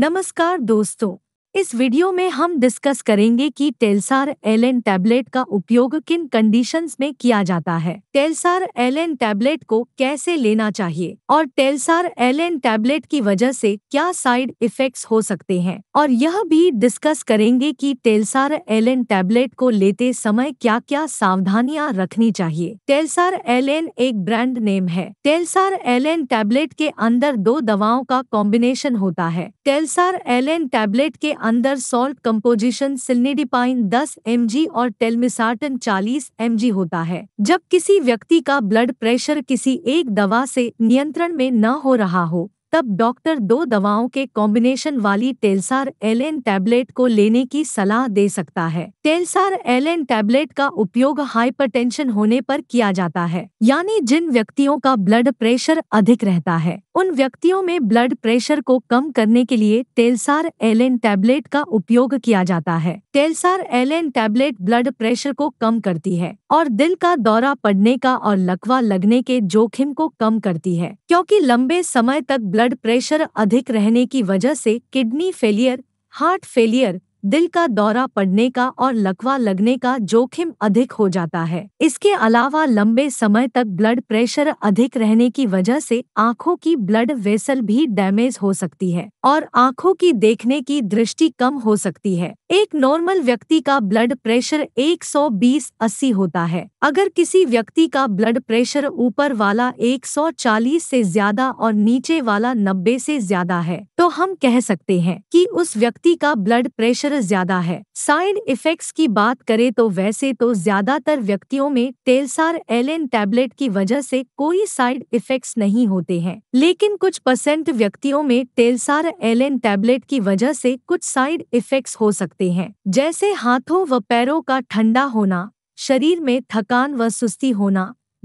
नमस्कार दोस्तों इस वीडियो में हम डिस्कस करेंगे कि टेलसार एलेन टैबलेट का उपयोग किन कंडीशंस में किया जाता है टेलसार एलेन टैबलेट को कैसे लेना चाहिए और टेलसार एलेन टैबलेट की वजह से क्या साइड इफेक्ट्स हो सकते हैं और यह भी डिस्कस करेंगे कि टेलसार एलेन टैबलेट को लेते समय क्या क्या सावधानियाँ रखनी चाहिए टेलसार एलेन एक ब्रांड नेम है टेलसार एलेन टैबलेट के अंदर दो दवाओं का कॉम्बिनेशन होता है टेलसार एलेन टैबलेट के अंदर सॉल्ट कंपोजिशन सिलनेडिपाइन 10 एम और टेलमिसार्टन 40 एम होता है जब किसी व्यक्ति का ब्लड प्रेशर किसी एक दवा से नियंत्रण में न हो रहा हो तब डॉक्टर दो दवाओं के कॉम्बिनेशन वाली टेलसार एलेन टैबलेट को लेने की सलाह दे सकता है टेलसार एलेन टैबलेट का उपयोग हाइपरटेंशन होने पर किया जाता है यानी जिन व्यक्तियों का ब्लड प्रेशर अधिक रहता है उन व्यक्तियों में ब्लड प्रेशर को कम करने के लिए टेलसार एलेन टैबलेट का उपयोग किया जाता है टेलसार एलेन टैबलेट ब्लड प्रेशर को कम करती है और दिल का दौरा पड़ने का और लकवा लगने के जोखिम को कम करती है क्योंकि लंबे समय तक ब्लड प्रेशर अधिक रहने की वजह से किडनी फेलियर हार्ट फेलियर दिल का दौरा पड़ने का और लकवा लगने का जोखिम अधिक हो जाता है इसके अलावा लंबे समय तक ब्लड प्रेशर अधिक रहने की वजह से आँखों की ब्लड वेसल भी डैमेज हो सकती है और आँखों की देखने की दृष्टि कम हो सकती है एक नॉर्मल व्यक्ति का ब्लड प्रेशर 120-80 होता है अगर किसी व्यक्ति का ब्लड प्रेशर ऊपर वाला 140 से ज्यादा और नीचे वाला 90 से ज्यादा है तो हम कह सकते हैं कि उस व्यक्ति का ब्लड प्रेशर ज्यादा है साइड इफेक्ट्स की बात करें तो वैसे तो ज्यादातर व्यक्तियों में तेलसार एन टैबलेट की वजह से कोई साइड इफेक्ट्स नहीं होते हैं लेकिन कुछ परसेंट व्यक्तियों में तेलसार एन टैबलेट की वजह से कुछ साइड इफेक्ट्स हो सकते सकते हैं जैसे हाथों व पैरों का ठंडा होना शरीर में थकान व सुस्ती होना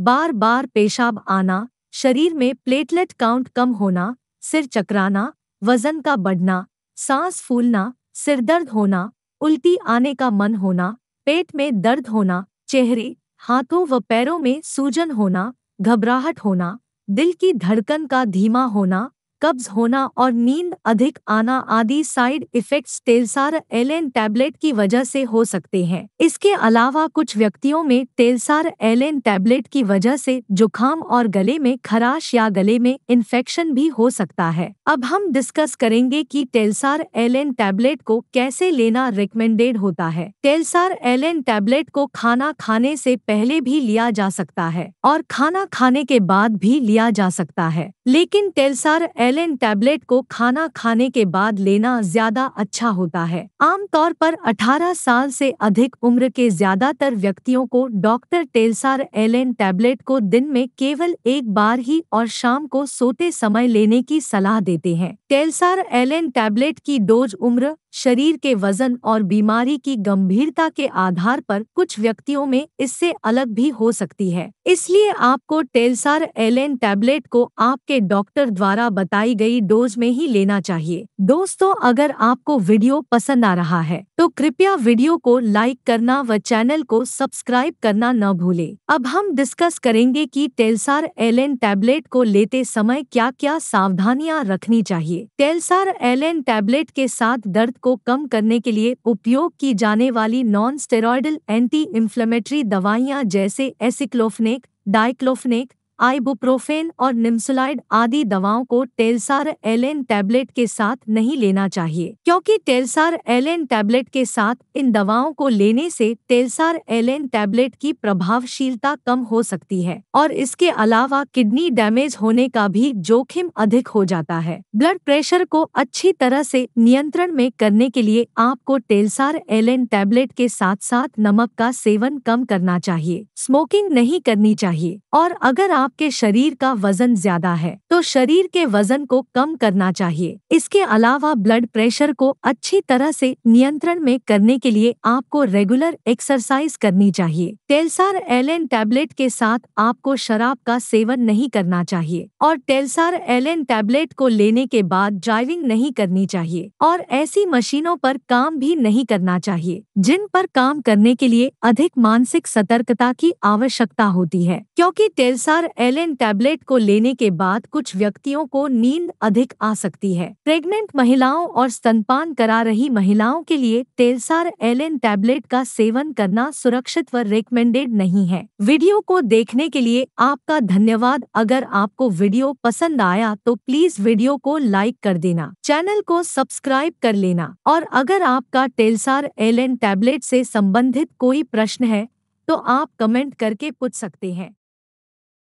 बार बार पेशाब आना शरीर में प्लेटलेट काउंट कम होना सिर चकराना वजन का बढ़ना सांस फूलना सिर दर्द होना उल्टी आने का मन होना पेट में दर्द होना चेहरे हाथों व पैरों में सूजन होना घबराहट होना दिल की धड़कन का धीमा होना कब्ज होना और नींद अधिक आना आदि साइड इफेक्ट्स तेलसार एलेन टैबलेट की वजह से हो सकते हैं इसके अलावा कुछ व्यक्तियों में तेलसार एलेन टैबलेट की वजह से जुखाम और गले में खराश या गले में इन्फेक्शन भी हो सकता है अब हम डिस्कस करेंगे कि तेलसार एलेन टैबलेट को कैसे लेना रिकमेंडेड होता है तेलसार एलेन टैबलेट को खाना खाने से पहले भी लिया जा सकता है और खाना खाने के बाद भी लिया जा सकता है लेकिन टेलसार एलन टैबलेट को खाना खाने के बाद लेना ज्यादा अच्छा होता है आमतौर पर 18 साल से अधिक उम्र के ज्यादातर व्यक्तियों को डॉक्टर टेलसार एलेन टैबलेट को दिन में केवल एक बार ही और शाम को सोते समय लेने की सलाह देते हैं टेलसार एलेन टैबलेट की डोज उम्र शरीर के वजन और बीमारी की गंभीरता के आधार पर कुछ व्यक्तियों में इससे अलग भी हो सकती है इसलिए आपको टेलसार एलेन टैबलेट को आपके डॉक्टर द्वारा बताई गई डोज में ही लेना चाहिए दोस्तों अगर आपको वीडियो पसंद आ रहा है तो कृपया वीडियो को लाइक करना व चैनल को सब्सक्राइब करना न भूले अब हम डिस्कस करेंगे की टेलसार एलेन टैबलेट को लेते समय क्या क्या सावधानियाँ रखनी चाहिए टेलसार एलेन टैबलेट के साथ दर्द को कम करने के लिए उपयोग की जाने वाली नॉन स्टेरॉयडल एंटी इन्फ्लेमेटरी दवाइयाँ जैसे एसिक्लोफनेक डाइक्लोफनेक आइबुप्रोफेन और निम्सुलाइड आदि दवाओं को टेलसार एलेन टैबलेट के साथ नहीं लेना चाहिए क्योंकि टेलसार एलेन टैबलेट के साथ इन दवाओं को लेने से टेलसार एलेन टैबलेट की प्रभावशीलता कम हो सकती है और इसके अलावा किडनी डैमेज होने का भी जोखिम अधिक हो जाता है ब्लड प्रेशर को अच्छी तरह से नियंत्रण में करने के लिए आपको टेलसार एलेन टैबलेट के साथ साथ नमक का सेवन कम करना चाहिए स्मोकिंग नहीं करनी चाहिए और अगर आप आपके शरीर का वजन ज्यादा है तो शरीर के वजन को कम करना चाहिए इसके अलावा ब्लड प्रेशर को अच्छी तरह से नियंत्रण में करने के लिए आपको रेगुलर एक्सरसाइज करनी चाहिए टेलसार एन टैबलेट के साथ आपको शराब का सेवन नहीं करना चाहिए और टेलसार एन टैबलेट को लेने के बाद ड्राइविंग नहीं करनी चाहिए और ऐसी मशीनों पर काम भी नहीं करना चाहिए जिन पर काम करने के लिए अधिक मानसिक सतर्कता की आवश्यकता होती है क्योंकि टेलसार एलेन टैबलेट को लेने के बाद कुछ व्यक्तियों को नींद अधिक आ सकती है प्रेग्नेंट महिलाओं और स्तनपान करा रही महिलाओं के लिए टेलसार एलेन टैबलेट का सेवन करना सुरक्षित व रिकमेंडेड नहीं है वीडियो को देखने के लिए आपका धन्यवाद अगर आपको वीडियो पसंद आया तो प्लीज वीडियो को लाइक कर देना चैनल को सब्सक्राइब कर लेना और अगर आपका टेलसार एलेन टैबलेट से संबंधित कोई प्रश्न है तो आप कमेंट करके पूछ सकते हैं